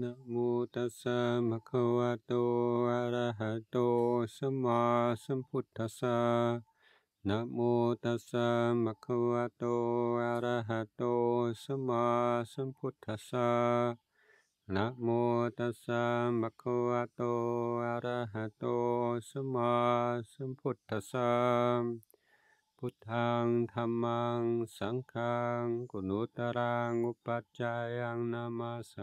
นะโมตัสสะมะคะวะโตอะระหะโตสัมมาสัมพุทธัสสะนะโมตัสสะมะคะวะโตอะระหะโตสัมมาสัมพุทธัสสะนะโมตัสสะมะคะวะโตอะระหะโตสัมมาสัมพุทธัสสะพุทธังธรรมัง สังฆังกุณุตรัง อุปัจจายังนามาส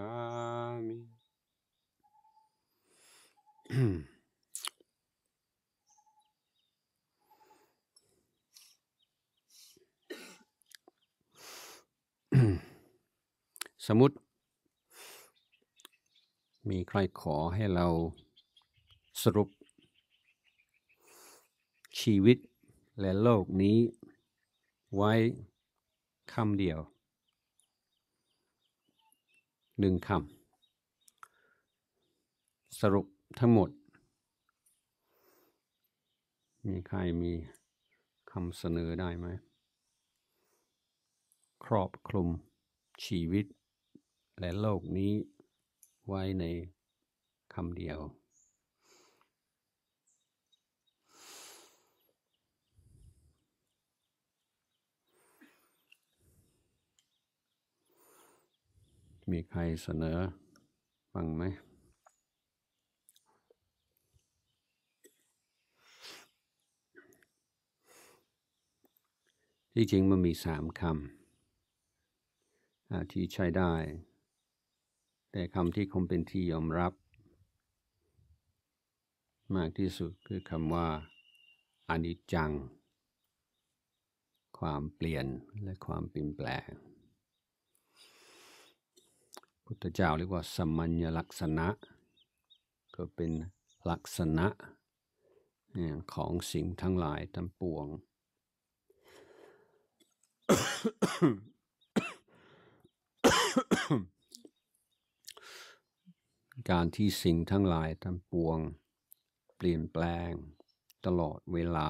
ามิสมมติมีใครขอให้เราสรุปชีวิตและโลกนี้ไว้คำเดียวหนึ่งคำสรุปทั้งหมด มีใครมีคำเสนอได้ไหม ครอบคลุมชีวิต และโลกนี้ไว้ในคำเดียวมีใครเสนอ ฟังไหม ที่จริงมันมีสามคำที่ใช้ได้ แต่คำที่คงเป็นที่ยอมรับ มากที่สุดคือคำว่าอนิจจัง ความเปลี่ยนและความเปลี่ยนแปลงพุทธเจ้าเรียกว่าสมัญญลักษณะก็เป็นลักษณะของสิ่งทั้งหลายทั้งปวง การที่สิ่งทั้งหลายทั้งปวง เปลี่ยนแปลงตลอดเวลา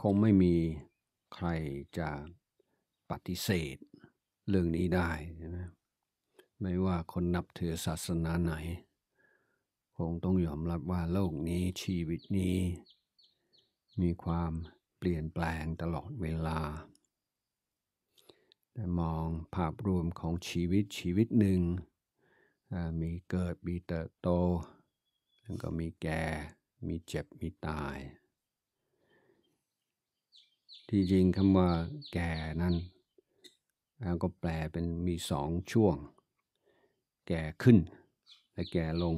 คงไม่มีใครจะปฏิเสธเรื่องนี้ได้ใช่ไหมไม่ว่าคนนับถือศาสนาไหน คงต้องยอมรับว่าโลกนี้ชีวิตนี้ มีความเปลี่ยนแปลงตลอดเวลา แต่มองภาพรวมของชีวิตชีวิตหนึ่ง มีเกิด มีเติบโตแล้วก็มีแก่มีเจ็บมีตายที่จริงคำว่าแก่นั้นก็แปลเป็นมีสองช่วง แก่ขึ้นและแก่ลง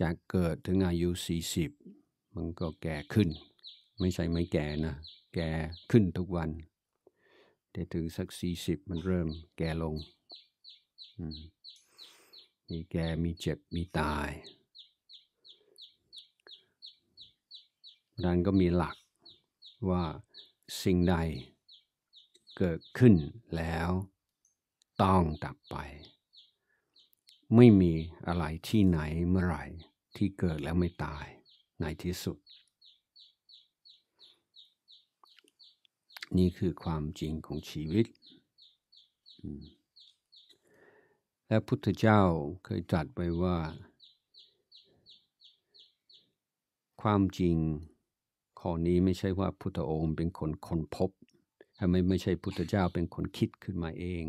จากเกิดถึงอายุ 40 มันก็แก่ขึ้น ไม่ใช่ไม่แก่นะ แก่ขึ้นทุกวัน แต่ถึงสัก 40 มันเริ่มแก่ลง มีแก่มีเจ็บมีตายดังนก็มีหลักว่าสิ่งใดเกิดขึ้นแล้วต้องดับไป ไม่มีอะไรที่ไหนเมื่อไหร่ ที่เกิดแล้วไม่ตายในที่สุด นี่คือความจริงของชีวิต และพุทธเจ้าเคยจัดไว้ว่า ความจริงข้อนี้ไม่ใช่ว่าพุทธองค์เป็นคนคนพบไม่ไม่ใช่พุทธเจ้าเป็นคนคิดขึ้นมาเอง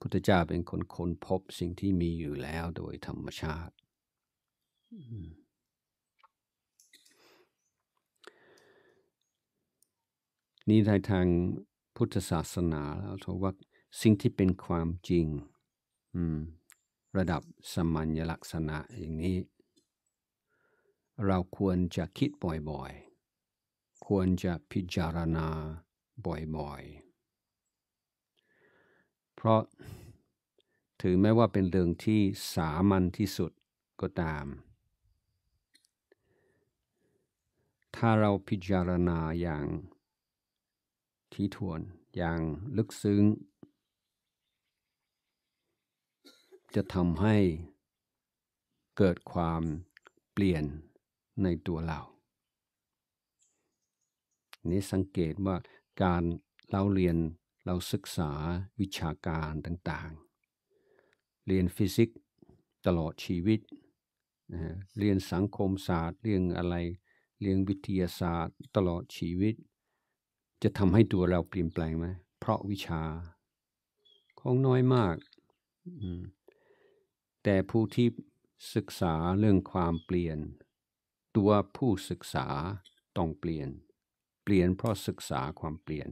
พุทธเจ้าเป็นคนค้นพบสิ่งที่มีอยู่แล้วโดยธรรมชาติ นี่ในทางพุทธศาสนาแล้วทว่าสิ่งที่เป็นความจริงระดับสมัญลักษณะอย่างนี้ เราควรจะคิดบ่อย ๆควรจะพิจารณาบ่อยๆ เพราะถึงแม้ว่าเป็นเรื่องที่สามัญที่สุดก็ตาม ถ้าเราพิจารณาอย่างที่ทวนอย่างลึกซึ้ง จะทำให้เกิดความเปลี่ยนในตัวเรานี้สังเกตว่าการเราเรียนเราศึกษาวิชาการต่าง ๆ เรียนฟิสิกส์ตลอดชีวิตนะเรียนสังคมศาสตร์เรียนอะไร เรียนวิทยาศาสตร์ ตลอดชีวิต จะทำให้ตัวเราเปลี่ยนแปลงไหมเพราะวิชาของน้อยมากแต่ผู้ที่ศึกษาเรื่องความเปลี่ยน ตัวผู้ศึกษาต้องเปลี่ยนเปลี่ยนเพราะศึกษาความเปลี่ยน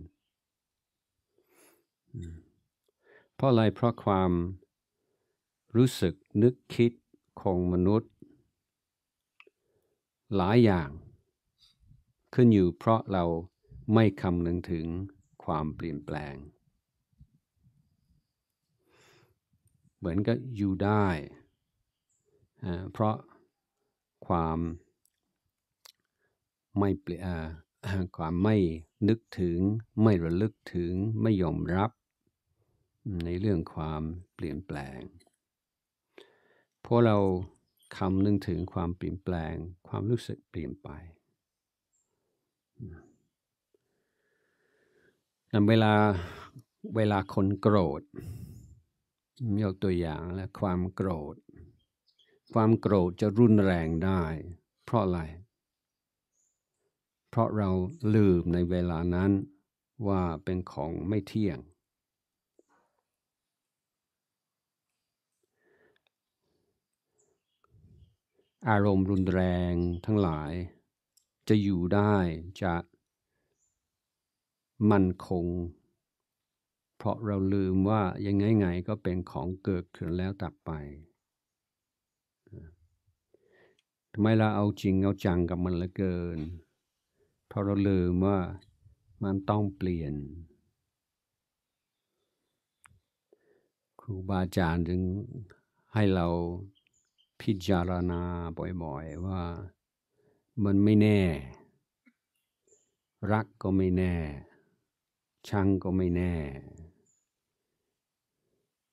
เพราะอะไรเพราะความรู้สึกนึกคิดของมนุษย์ หลายอย่าง ขึ้นอยู่ เพราะเราไม่คำนึงถึงความเปลี่ยนแปลง เหมือนก็อยู่ได้เพราะความไม่เปลี่ยนความไม่นึกถึงไม่ระลึกถึงไม่ยอมรับในเรื่องความเปลี่ยนแปลง เพราะเราคำนึงถึงความเปลี่ยนแปลง ความรู้สึกเปลี่ยนไป่เวลาเวลาคนโกรธ ยกตัวอย่างและความโกรธ ความโกรธจะรุนแรงได้ เพราะอะไรเพราะเราลืมในเวลานั้นว่าเป็นของไม่เที่ยง อารมณ์รุนแรงทั้งหลายจะอยู่ได้จะมั่นคง เพราะเราลืมว่ายังไงไงก็เป็นของเกิดขึ้นแล้วตับไป ทำไมเราเอาจริงเอาจังกับมันเหลือเกินพราะเราลืมว่ามันต้องเปลี่ยน ครูบาอาจารย์จึงให้เราพิจารณาบ่อยๆว่ามันไม่แน่ รักก็ไม่แน่ ชังก็ไม่แน่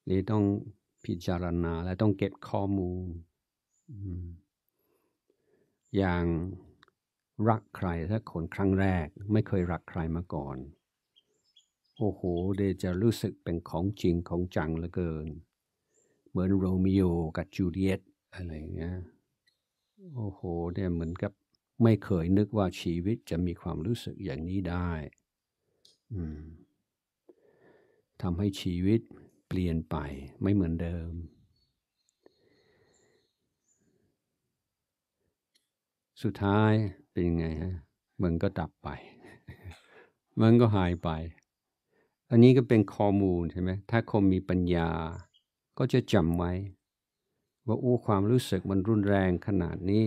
เลยต้องพิจารณาและต้องเก็บข้อมูลอย่างรักใครสักคนครั้งแรกไม่เคยรักใครมาก่อน โอ้โหเดจะรู้สึกเป็นของจริงของจังเหลือเกิน เหมือนโรมิโอกับจูเลียต อะไรเงี้ยโอ้โหเนี่ยเหมือนกับไม่เคยนึกว่าชีวิตจะมีความรู้สึกอย่างนี้ได้ทำให้ชีวิตเปลี่ยนไป ไม่เหมือนเดิม สุดท้ายเป็นยังไงฮะมันก็ดับไปมันก็หายไป อันนี้ก็เป็นข้อมูลใช่ไหมถ้าคนมีปัญญา ก็จะจำไว้ ว่าอู้ความรู้สึกมันรุนแรงขนาดนี้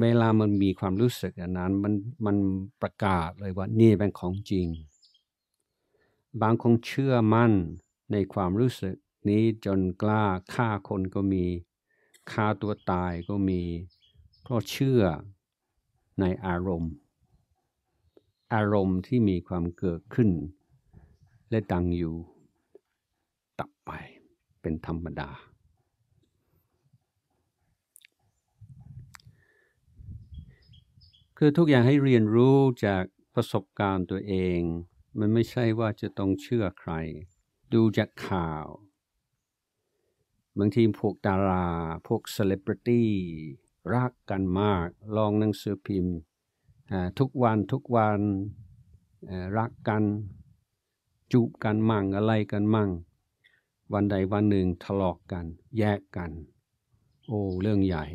เวลามันมีความรู้สึกอันนั้นมัน มันประกาศเลยว่า นี่เป็นของจริง บางคงเชื่อมั่นในความรู้สึกนี้จนกล้าฆ่าคนก็มี ฆ่าตัวตายก็มีเพราะเชื่อในอารมณ์ อารมณ์ที่มีความเกิดขึ้น และดังอยู่ ตับไปเป็นธรรมดา คือทุกอย่างให้เรียนรู้จากประสบการณ์ตัวเอง มันไม่ใช่ว่าจะต้องเชื่อใครดูจากข่าวบางทีพวกดาราพวกเซเลบริตี้รักกันมาก ลองหนังสือพิมพ์ทุกวันทุกวันรักกันจูบกันมั่งอะไรกันมั่ง วันใดวันหนึ่งทะเลาะกกัน แยกกัน โอ้เรื่องใหญ่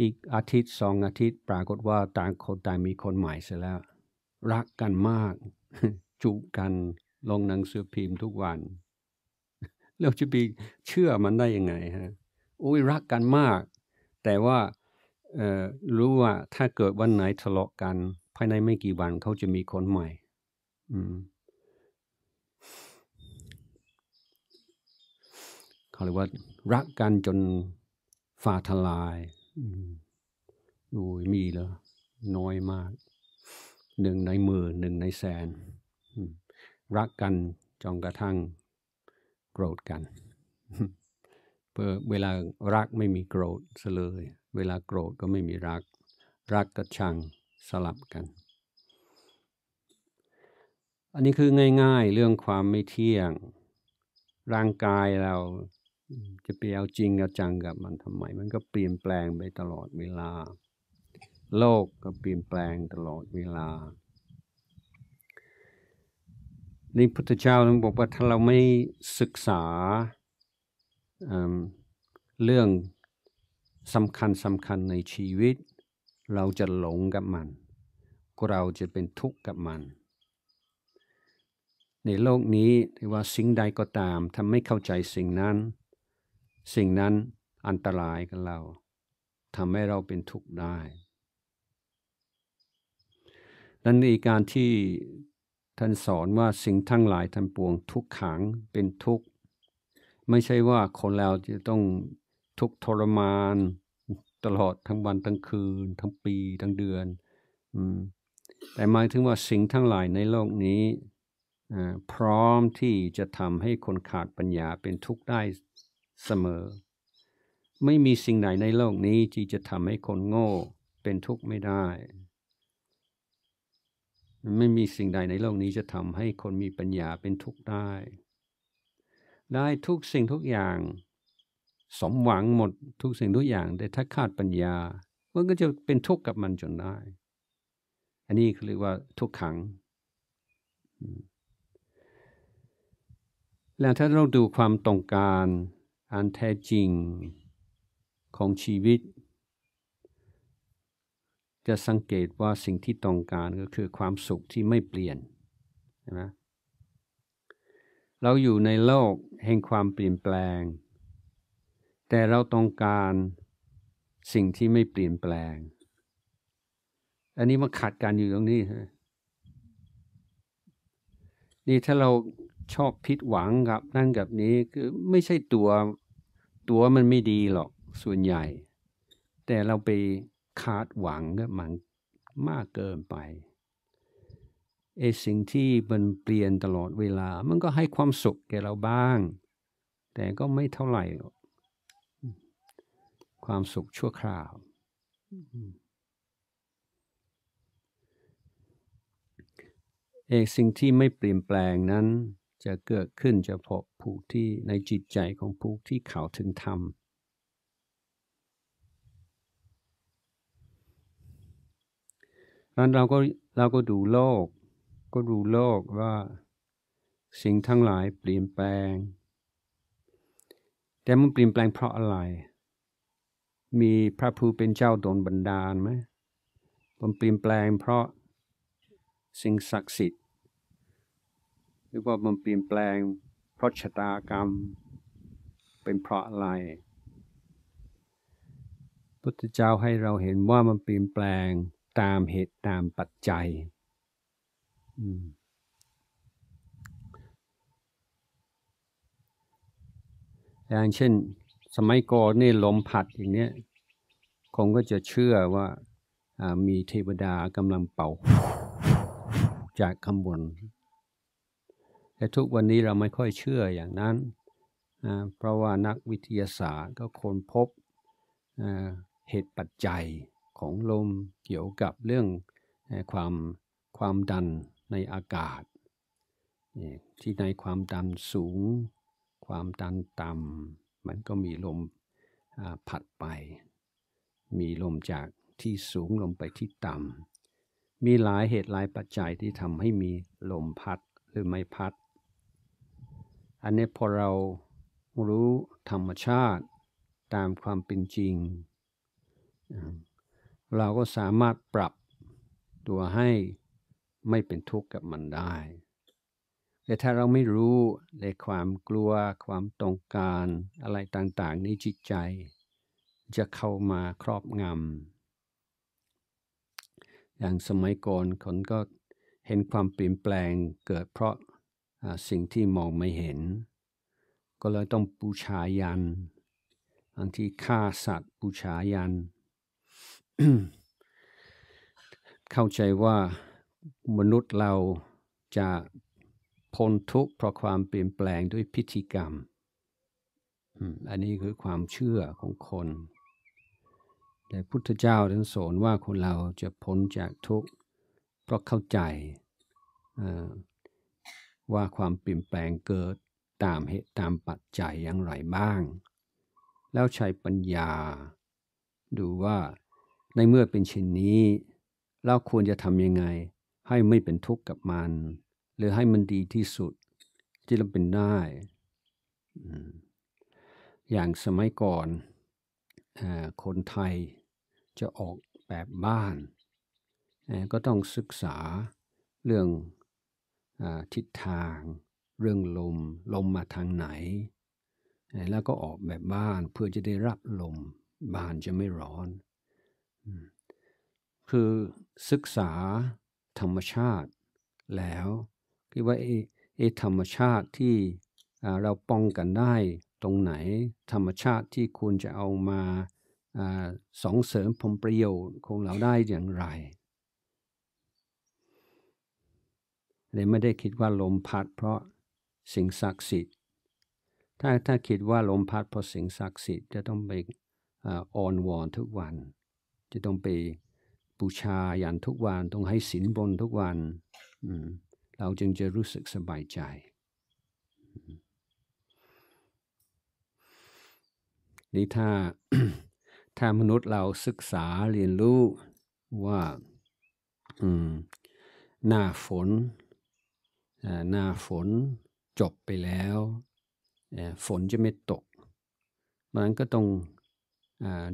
อีกอาทิตย์สองอาทิตย์ปรากฏว่าต่างคนต่างมีคนใหม่เสียแล้ว รักกันมากจูบกันลงหนังสือพิมพ์ ทุกวันเราจะไปเชื่อมันได้ยังไงฮะโอ้ยรักกันมากแต่ว่ารู้ว่าถ้าเกิดวันไหนทะเลาะกัน ภายในไม่กี่วันเขาจะมีคนใหม่ อืมเขาเรียกว่ารักกันจนฝ่าทลายโอ้ยมีแล้ว น้อยมาก หนึ่งในหมื่นหนึ่งในแสนรักกันจนกระทั่งโกรธกันเวลารักไม่มีโกรธเลย เวลาโกรธก็ไม่มีรัก รักกับชังสลับกัน อันนี้คือง่าย ๆ เรื่องความไม่เที่ยง ร่างกายเราจะไปเอาจริงกับจังกับมันทำไม มันก็เปลี่ยนแปลงไปตลอดเวลา โลกก็เปลี่ยนแปลงตลอดเวลาในพุทธเจ้าท่านบอกว่าถ้าเราไม่ศึกษาเรื่องสำคัญสำคัญในชีวิต เราจะหลงกับมันเราจะเป็นทุกข์กับมัน ในโลกนี้ที่ว่าสิ่งใดก็ตามทาไม่เข้าใจสิ่งนั้น สิ่งนั้นอันตรายกับเราทำให้เราเป็นทุกข์ได้ดังนี้การที่ ท่านสอนว่าสิ่งทั้งหลายทั้งปวงทุกขังเป็นทุกข์ไม่ใช่ว่าคนเราจะต้องทุกทรมาน ตลอดทั้งวันทั้งคืน ทั้งปีทั้งเดือนอแต่หมายถึงว่าสิ่งทั้งหลายในโลกนี้พร้อมที่จะทำให้คนขาดปัญญาเป็นทุกข์ได้เสมอ ไม่มีสิ่งไหนในโลกนี้ ที่จะทำให้คนโง่เป็นทุกข์ไม่ได้ ไม่มีสิ่งใดในโลกนี้จะทำให้คนมีปัญญาเป็นทุกข์ได้ได้ทุกสิ่งทุกอย่าง สมหวังหมด ทุกสิ่งทุกอย่างแต่ถ้าขาดปัญญามันก็จะเป็นทุกข์กับมันจนได้ อันนี้เขาเรียกว่าทุกขังแล้วถ้าเราดูความต้องการอันแท้จริงของชีวิต จะสังเกตว่าสิ่งที่ต้องการก็คือความสุขที่ไม่เปลี่ยนใช่ไหมเราอยู่ในโลกแห่งความเปลี่ยนแปลง แต่เราต้องการสิ่งที่ไม่เปลี่ยนแปลง อันนี้มันขัดกันอยู่ตรงนี้ฮะนี่ถ้าเราชอบผิดหวังกับนั่นกับนี้คือไม่ใช่ตัว ตัวมันไม่ดีหรอก ส่วนใหญ่ แต่เราไปคาดหวังกับมันมากเกินไปไอ้สิ่งที่มันเปลี่ยนตลอดเวลา มันก็ให้ความสุขแก่เราบ้าง แต่ก็ไม่เท่าไหร่ ความสุขชั่วคราวเอกสิ่งที่ไม่เปลี่ยนแปลงนั้น จะเกิดขึ้นเฉพาะผู้ที่ในจิตใจของผู้ที่เขาถึงธรรมแล้วเราก็เราก็ดูโลกก็ดูโลกว่าสิ่งทั้งหลายเปลี่ยนแปลง แต่มันเปลี่ยนแปลงเพราะอะไร มีพระผู้เป็นเจ้าโดนบันดาลไหมมันเปลี่ยนแปลงเพราะสิ่งศักดิ์สิทธิ์หรือว่ามันเปลี่ยนแปลงเพราะชะตากรรม เป็นเพราะอะไร พุทธเจ้าให้เราเห็นว่ามันเปลี่ยนแปลงตามเหตุตามปัจจัยอย่างเช่นสมัยก่อนนี่ลมผัดอย่างเนี้ยคงก็จะเชื่อว่ามีเทวดากำลังเป่า จากข้างบน แต่ทุกวันนี้เราไม่ค่อยเชื่ออย่างนั้น เพราะว่านักวิทยาศาสตร์ก็ค้นพบเหตุปัจจัยของลมเกี่ยวกับเรื่องความความดันในอากาศที่ในความดันสูง ความดันต่ำมันก็มีลมผัดไป มีลมจากที่สูงลงไปที่ต่ำมีหลายเหตุหลายปัจจัยที่ทำให้มีลมพัดหรือไม่พัด อันนี้พอเรารู้ธรรมชาติตามความเป็นจริง เราก็สามารถปรับตัวให้ไม่เป็นทุกข์กับมันได้ แต่ถ้าเราไม่รู้ในความกลัว ความต้องการอะไรต่างๆในจิตใจ จะเข้ามาครอบงำ อย่างสมัยก่อนคนก็เห็นความเปลี่ยนแปลงเกิดเพราะสิ่งที่มองไม่เห็น ก็เลยต้องปูชายันบางทีฆ่าสัตว์ปูชายันเข้าใจว่ามนุษย์เราจะพ้นทุกข์เพราะความเปลี่ยนแปลงด้วยพิธีกรรม อันนี้คือความเชื่อของคน แต่พุทธเจ้าท่านสอนว่าคนเราจะพ้นจากทุกข์เพราะเข้าใจว่าความเปลี่ยนแปลงเกิดตามเหตุตามปัจจัยอย่างไรบ้าง แล้วใช้ปัญญา ดูว่าในเมื่อเป็นเช่นนี้ เราควรจะทำยังไงให้ไม่เป็นทุกข์กับมัน หรือให้มันดีที่สุดที่เราเป็นได้ อย่างสมัยก่อนคนไทยจะออกแบบบ้าน ก็ต้องศึกษาเรื่องอทิศทางเรื่องลม ลมมาทางไหน แล้วก็ออกแบบบ้านเพื่อจะได้รับลม บ้านจะไม่ร้อน คือศึกษาธรรมชาติแล้วคิดว่าไออธรรมชาติที่เราป้องกันได้ตรงไหนธรรมชาติที่คุณจะเอามาอสองเสริมผลประโยชน์ของเราได้อย่างไรเลยไม่ได้คิดว่าลมพัดเพราะสิ่งศักดิ์สิทธิ์ถ้าถ้าคิดว่าลมพัดเพราะสิ่งศักดิ์สิทธิ์จะต้องไปอ่อนวอนทุกวัน จะต้องไปบูชาอย่างทุกวัน ต้องให้ศีลบนทุกวันเราจึงจะรู้สึกสบายใจ นี่ถ้าถ้ามนุษย์เราศึกษาเรียนรู้ว่าหน้าฝนหน้าฝนจบไปแล้ว ฝนจะไม่ตกมันก็ต้อง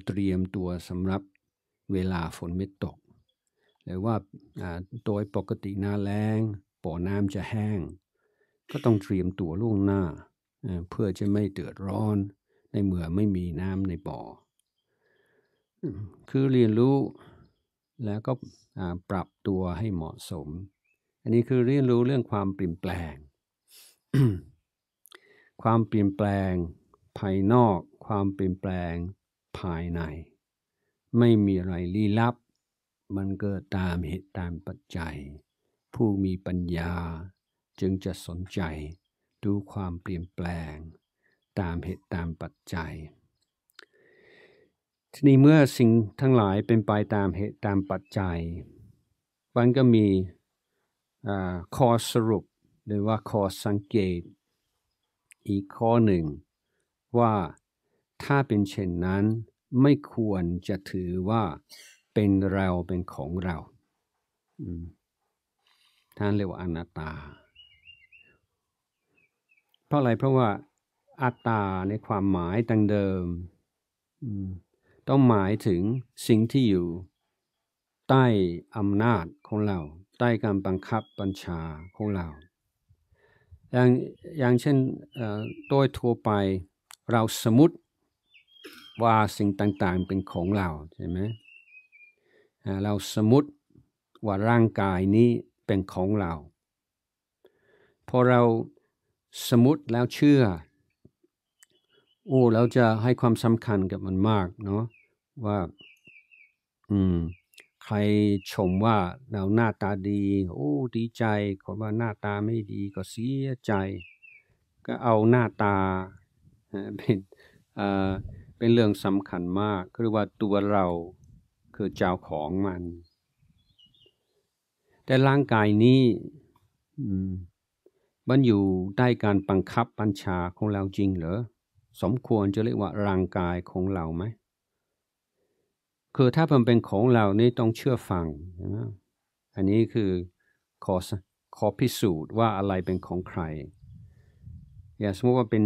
เตรียมตัวสำหรับเวลาฝนไม่ตก หรือว่าโดยปกติหน้าแรงป่อน้ำจะแห้ง ก็ต้องเตรียมตัวล่วงหน้าเพื่อจะไม่เดือดร้อน ในเมื่อไม่มีน้ำในบ่อคือเรียนรู้แล้วก็ปรับตัวให้เหมาะสม อันนี้คือเรียนรู้เรื่องความเปลี่ยนแปลง ความเปลี่ยนแปลง ภายนอก ความเปลี่ยนแปลงภายในไม่มีอะไรลี้ลับ มันก็ตามเหตุตามปัจจัย ผู้มีปัญญาจึงจะสนใจดูความเปลี่ยนแปลงตามเหตุตามปัจจัย ทีนี้เมื่อสิ่งทั้งหลายเป็นไปตามเหตุตามปัจจัย มันก็มีข้อสรุป หรือว่าข้อสังเกต อีกข้อหนึ่ง ว่าถ้าเป็นเช่นนั้นไม่ควรจะถือว่าเป็นเราเป็นของเรา ท่านเรียกว่าอนัตตา เพราะอะไรเพราะว่าอัตตาในความหมายตั้งเดิม ต้องหมายถึงสิ่งที่อยู่ใต้อำนาจของเรา ใต้การบังคับบัญชาของเรา อย่างอย่างเช่นโดยทั่วไปเราสมมติว่าสิ่งต่าง ๆ เป็นของเราใช่ไหม เราสมมติว่าร่างกายนี้เป็นของเรา พอเราสมมติแล้วเชื่อ โอ้ เราจะให้ความสำคัญกับมันมากเนาะ ว่า อืม ใครชมว่าเราหน้าตาดี โอ้ ดีใจคนว่าหน้าตาไม่ดี ก็เสียใจ ก็เอาหน้าตา เป็นเอ่าเป็นเรื่องสำคัญมากคือว่าตัวเราคือเจ้าของมัน แต่ร่างกายนี้มันอยู่ได้การบังคับบัญชาของเราจริงเหรอ สมควรจะเรียกว่าร่างกายของเราไหม คือถ้ามันเป็นของเรา นี่ต้องเชื่อฟัง อันนี้คือขอขอพิสูจน์ว่าอะไรเป็นของใคร อย่าสมมติว่าเป็น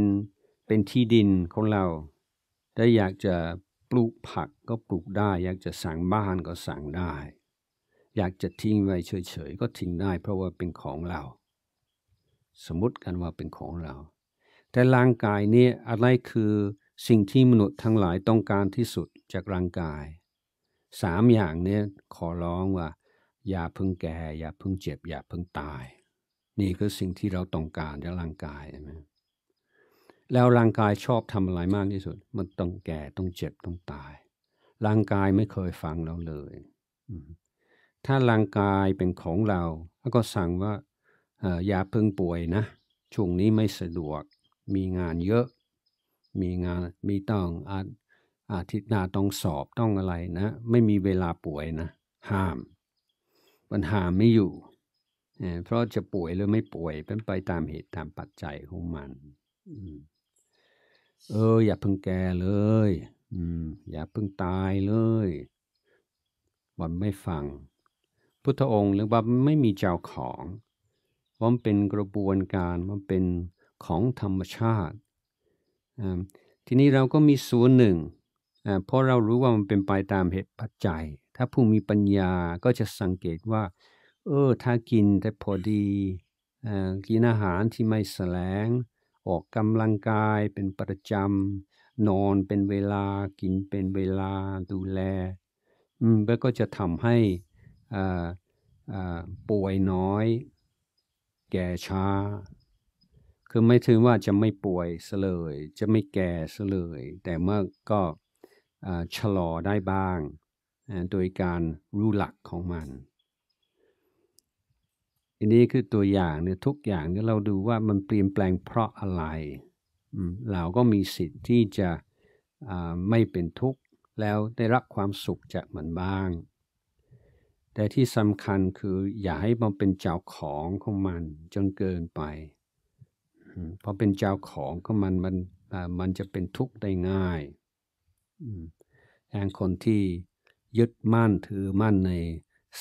เป็น ที่ดินของเราถ้าอยากจะปลูกผักก็ปลูกได้ อยากจะสั่งบ้านก็สั่งได้ อยากจะทิ้งไว้เฉยๆก็ทิ้งได้ เพราะว่าเป็นของเรา สมมติกันว่าเป็นของเรา แต่ร่างกายนี้อะไรคือสิ่งที่มนุษย์ทั้งหลายต้องการที่สุดจากร่างกายสามอย่างนี้ขอร้องว่า อย่าพึ่งแก่ อย่าพึ่งเจ็บ อย่าพึ่งตาย นี่คือสิ่งที่เราต้องการจากร่างกายใช่ไหมแล้วร่างกายชอบทำอะไรมากที่สุด มันต้องแก่ต้องเจ็บต้องตาย ร่างกายไม่เคยฟังเราเลย ถ้าร่างกายเป็นของเราแล้วก็สั่งว่าอย่าเพิ่งป่วยนะช่วงนี้ไม่สะดวก มีงานเยอะ มีงานมีต้องอาอาทิตย์หน้าต้องสอบต้องอะไรนะไม่มีเวลาป่วยนะห้ามปัญหาไม่อยู่ เพราะจะป่วยหรือไม่ป่วยเป็นไปตามเหตุตามปัจจัยของมัน อืมเออ อย่าเพิ่งแก่เลยอืมอย่าเพิ่งตายเลยวันไม่ฟัง พุทธองค์เรือว่าไม่มีเจ้าของมันเป็นกระบวนการมันเป็นของธรรมชาติทีนี้เราก็มีส่วนหนึ่ง เพราะเรารู้ว่ามันเป็นไปตามเหตุปัจจัย ถ้าผู้มีปัญญาก็จะสังเกตว่า เออ ถ้ากินแต่พอดี กินอาหารที่ไม่แสลงออกกำลังกายเป็นประจำ นอนเป็นเวลากินเป็นเวลาดูแลอืมแล้วก็จะทำให้อ่าอ่าป่วยน้อยแก่ช้า คือไม่ถือว่าจะไม่ป่วยเสลย จะไม่แก่เสลย แต่เมื่อก็ชะลอได้บ้างโดยการรู้หลักของมันอันนี้คือตัวอย่างเนี่ยทุกอย่างเนี่ยเราดูว่ามันเปลี่ยนแปลงเพราะอะไร เราก็มีสิทธิ์ที่จะไม่เป็นทุกข์แล้วได้รับความสุขจากมันบ้าง แต่ที่สำคัญคืออย่าให้มันเป็นเจ้าของของมันจนเกินไป เพราะเป็นเจ้าของของมันมันมันจะเป็นทุกข์ได้ง่ายแทนคนที่ยึดมั่นถือมั่นใน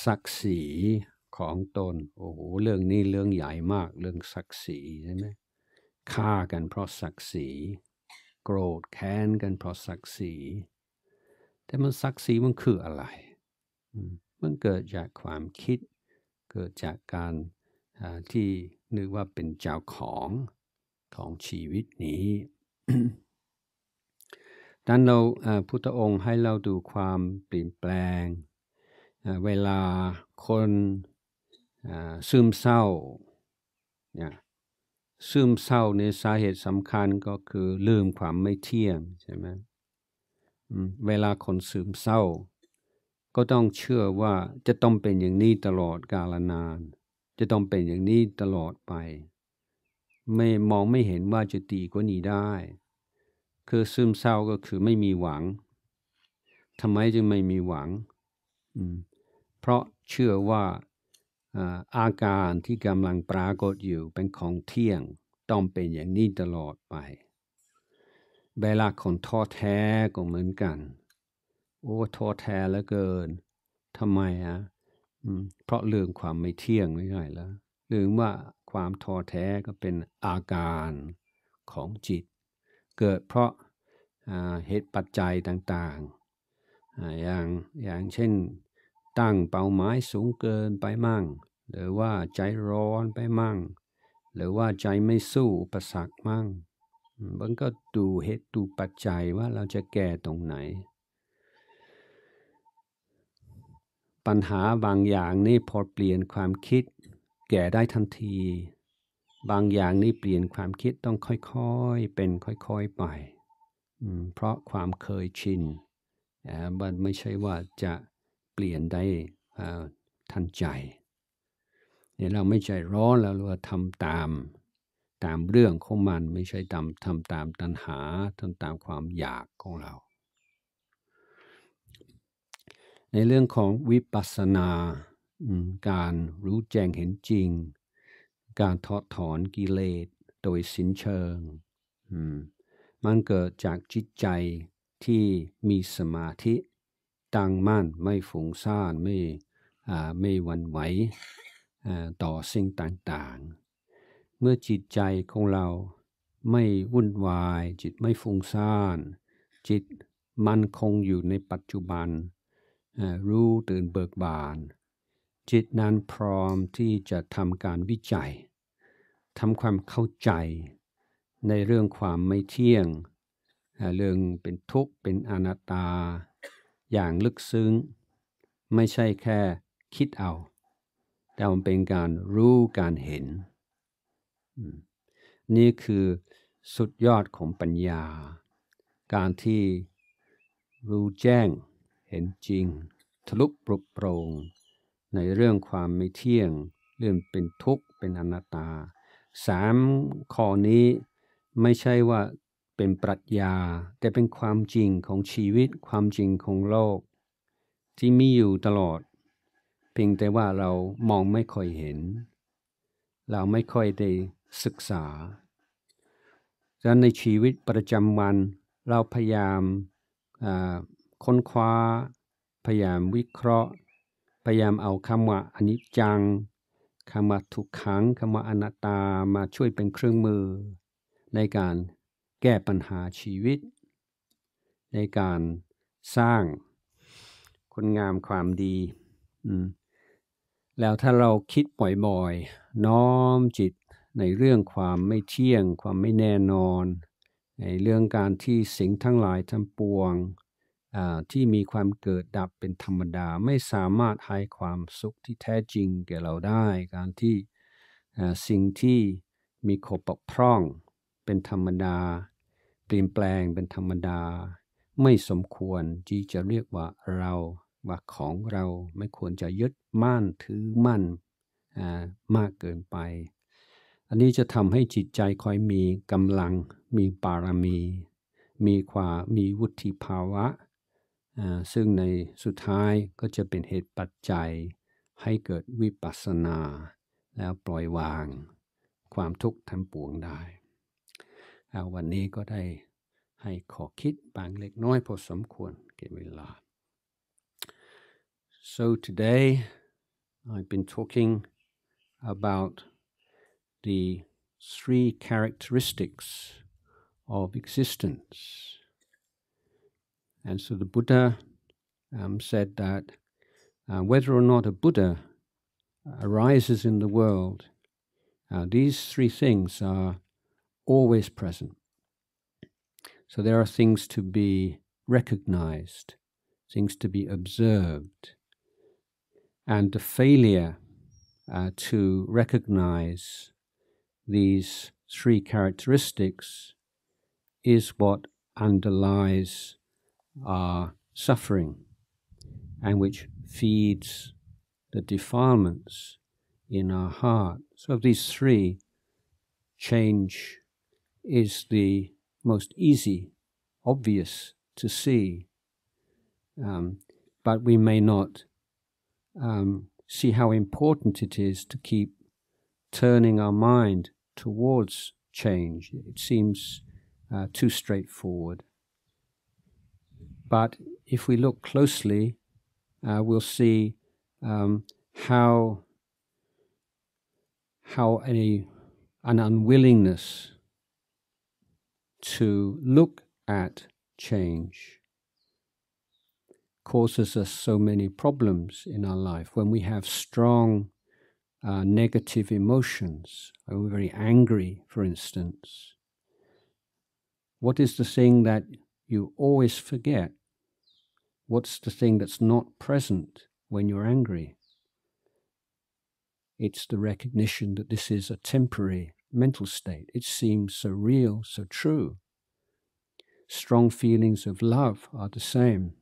ศักดิ์ศรีของตน โอ้โห เรื่องนี้เรื่องใหญ่มาก เรื่องศักดิ์ศรีใช่ไหมฆ่ากันเพราะศักดิ์ศรี โกรธแค้นกันเพราะศักดิ์ศรี แต่มันศักดิ์ศรีมันคืออะไรมันเกิดจากความคิด เกิดจากการที่นึกว่าเป็นเจ้าของของชีวิตนี้ดังนั้นเราพุทธองค์ให้เราดูความเปลี่ยนแปลง เวลาคนซึมเศร้าเนี่ยซึมเศร้าในสาเหตุสำคัญก็คือลืมความไม่เที่ยงใช่ไหมเวลาคนซึมเศร้า ก็ต้องเชื่อว่าจะต้องเป็นอย่างนี้ตลอดกาลนาน จะต้องเป็นอย่างนี้ตลอดไป ไม่มองไม่เห็นว่าจะตีกว่านี้ได้ คือซึมเศร้าก็คือไม่มีหวัง ทำไมจึงไม่มีหวัง เพราะเชื่อว่าอาการที่กำลังปรากฏอยู่เป็นของเที่ยงต้องเป็นอย่างนี้ตลอดไปเวลาคนท้อแท้ก็เหมือนกัน โอ้ท้อแท้แล้วเกิน ทำไมฮะเพราะเรื่องความไม่เที่ยงไม่ใช่แล้วหรือว่าความท้อแท้ก็เป็นอาการของจิต เกิดเพราะเหตุปัจจัยต่างๆ อย่างอย่างเช่นตั้งเป้าหมายสูงเกินไปมั่ง หรือว่าใจร้อนไปมั่ง หรือว่าใจไม่สู้ประสักมั่งมันก็ดูเหตุดูปัจจัยว่าเราจะแก้ตรงไหน ปัญหาบางอย่างนี่พอเปลี่ยนความคิด แก่ได้ทันที บางอย่างนี่เปลี่ยนความคิดต้องค่อยๆ เป็นค่อยๆไปเพราะความเคยชินมันไม่ใช่ว่าจะเปลี่ยนได้ทันใจเนี่ยเราไม่ใจร้อนแล้วเราทำตามตามเรื่องของมันไม่ใช่ทำทำตามตัณหาทำตามความอยากของเรา ในเรื่องของวิปัสสนาการรู้แจ้งเห็นจริง การทอดถอนกิเลสโดยสินเชิง มันเกิดจากจิตใจที่มีสมาธิตั้งมั่นไม่ฝุ่งซ่านไม่ไม่วันไหวต่อสิ่งต่างๆ เมื่อจิตใจของเราไม่วุ่นวาย จิตไม่ฟุ้งซ่าน จิตมันคงอยู่ในปัจจุบันรู้ตื่นเบิกบาน จิตนั้นพร้อมที่จะทำการวิจัยทำความเข้าใจในเรื่องความไม่เที่ยงเรื่องเป็นทุกข์เป็นอนัตตาอย่างลึกซึ้งไม่ใช่แค่คิดเอา แต่มันเป็นการรู้การเห็น นี่คือสุดยอดของปัญญาการที่รู้แจ้งเห็นจริง ทะลุปรุโปรง ในเรื่องความไม่เที่ยง เรื่องเป็นทุกข์เป็นอนัตตาสามข้อนี้ไม่ใช่ว่าเป็นปรัชญาแต่เป็นความจริงของชีวิตความจริงของโลก ที่มีอยู่ตลอด เพียงแต่ว่าเรามองไม่ค่อยเห็น เราไม่ค่อยได้ศึกษาดังนั้นในชีวิตประจำวัน เราพยายามค้นคว้าพยายามวิเคราะห์ พยายามเอาคำว่าอนิจจังคำว่าทุกขังคำว่าอนัตตามาช่วยเป็นเครื่องมือในการแก้ปัญหาชีวิตในการสร้างคนงามความดี แล้วถ้าเราคิดบ่อยๆน้อมจิตในเรื่องความไม่เที่ยงความไม่แน่นอน ในเรื่องการที่สิ่งทั้งหลายทั้งปวงที่มีความเกิดดับเป็นธรรมดาไม่สามารถให้ความสุขที่แท้จริงแก่เราได้ การที่สิ่งที่มีขบกพร่องเป็นธรรมดา เปลี่ยนแปลงเป็นธรรมดา ไม่สมควรที่จะเรียกว่าเรา ว่าของเราไม่ควรจะยึดมั่นถือมั่นมากเกินไป อันนี้จะทำให้จิตใจคอยมีกำลังมีปารมี มีความมีวุฒิภาวะ ซึ่งในสุดท้ายก็จะเป็นเหตุปัจจัยให้เกิดวิปัสสนา แล้วปล่อยวาง ความทุกข์ทั้งปวงได้ so today I've been talking about the three characteristics of existence and so the Buddha um, said that uh, whether or not a Buddha arises in the world, uh, these three things are always present. So there are things to be recognized, things to be observed. And the failure uh, to recognize these three characteristics is what underlies our suffering and which feeds the defilements in our heart. So, if these three, change, is the most easy, obvious to see, um, but we may not um, see how important it is to keep turning our mind towards change. It seems uh, too straightforward. But if we look closely, uh, we'll see um, how how any an unwillingness to look at change causes us so many problems in our life. When we have strong uh, negative emotions, when we're very angry, for instance, what is the thing that you always forget? What's the thing that's not present when you're angry? It's the recognition that this is a temporary mental state. It seems so real, so true. Strong feelings of love are the same.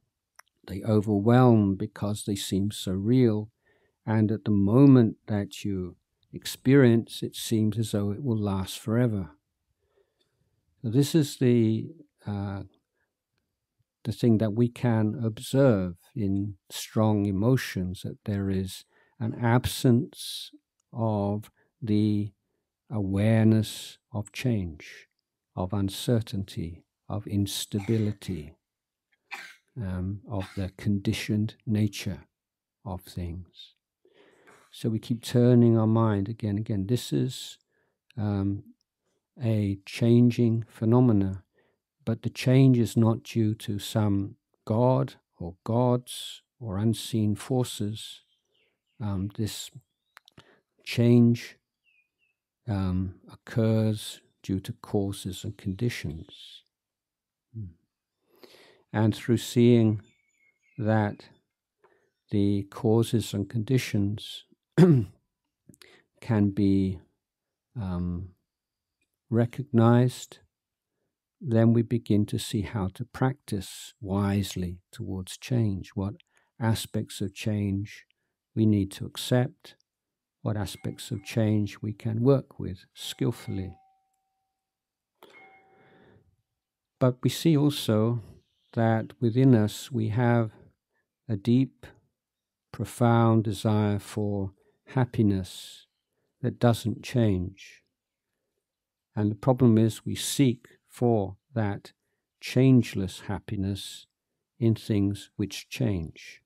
They overwhelm because they seem so real, and at the moment that you experience, it seems as though it will last forever. So this is the uh, the thing that we can observe in strong emotions that there is an absence of the awareness of change, of uncertainty, of instability, um, of the conditioned nature of things. So we keep turning our mind again, again. This is um, a changing phenomena, but the change is not due to some god or gods or unseen forces. Um, this change um, occurs due to causes and conditions. Hmm. And through seeing that the causes and conditions can be um, recognized, then we begin to see how to practice wisely towards change, what aspects of change we need to accept what aspects of change we can work with skillfully. But we see also that within us we have a deep, profound desire for happiness that doesn't change. And the problem is we seek for that changeless happiness in things which change.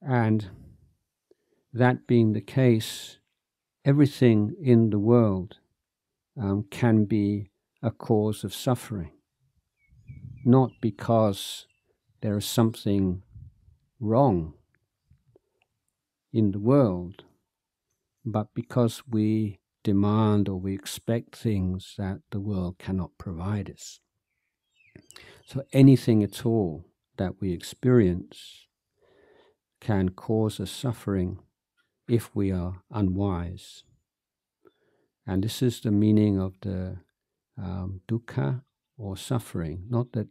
And that being the case, everything in the world um, can be a cause of suffering. Not because there is something wrong in the world, but because we demand or we expect things that the world cannot provide us. So anything at all that we experience can cause us suffering if we are unwise. And this is the meaning of the um, dukkha or suffering. Not that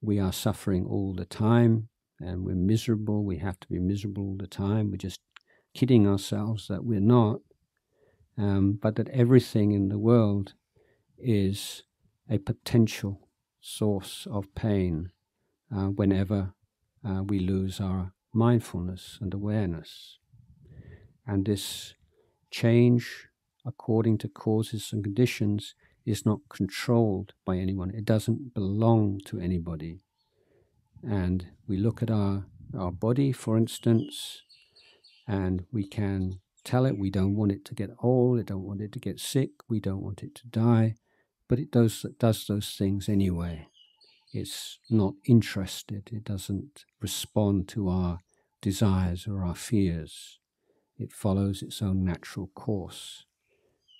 we are suffering all the time and we're miserable, we have to be miserable all the time, we're just kidding ourselves that we're not, um, but that everything in the world is a potential source of pain uh, whenever uh, we lose our mindfulness and awareness and this change according to causes and conditions is not controlled by anyone. It doesn't belong to anybody. And we look at our, our body, for instance, and we can tell it we don't want it to get old, we don't want it to get sick, we don't want it to die, but it does, it does those things anyway. It's not interested, it doesn't respond to our desires or our fears it follows its own natural course.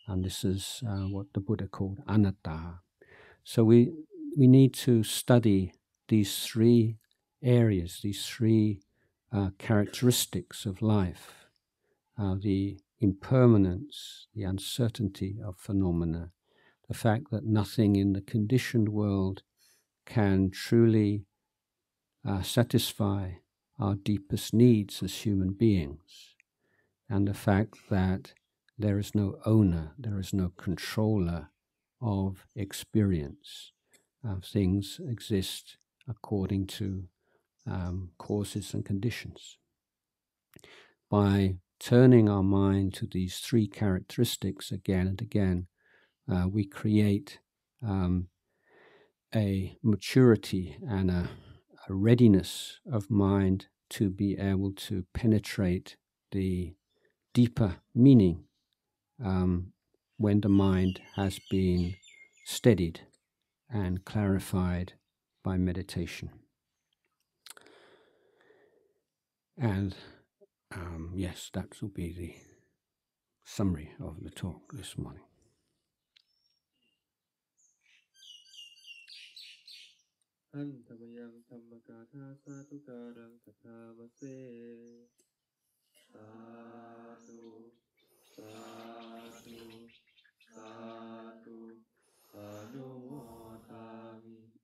And this is uh, what the Buddha called anatta. So we, we need to study these three areas, these three uh, characteristics of life uh, the impermanence, the uncertainty of phenomena, the fact that nothing in the conditioned world can truly uh, satisfy our deepest needs as human beings and the fact that there is no owner, there is no controller of experience. Uh, things exist according to um, causes and conditions. By turning our mind to these three characteristics again and again, uh, we create um, a maturity and a, a readiness of mind to be able to penetrate the deeper meaning um, when the mind has been steadied and clarified by meditation. And um, yes, that will be the summary of the talk this morning. Satu, satu, satu, satu,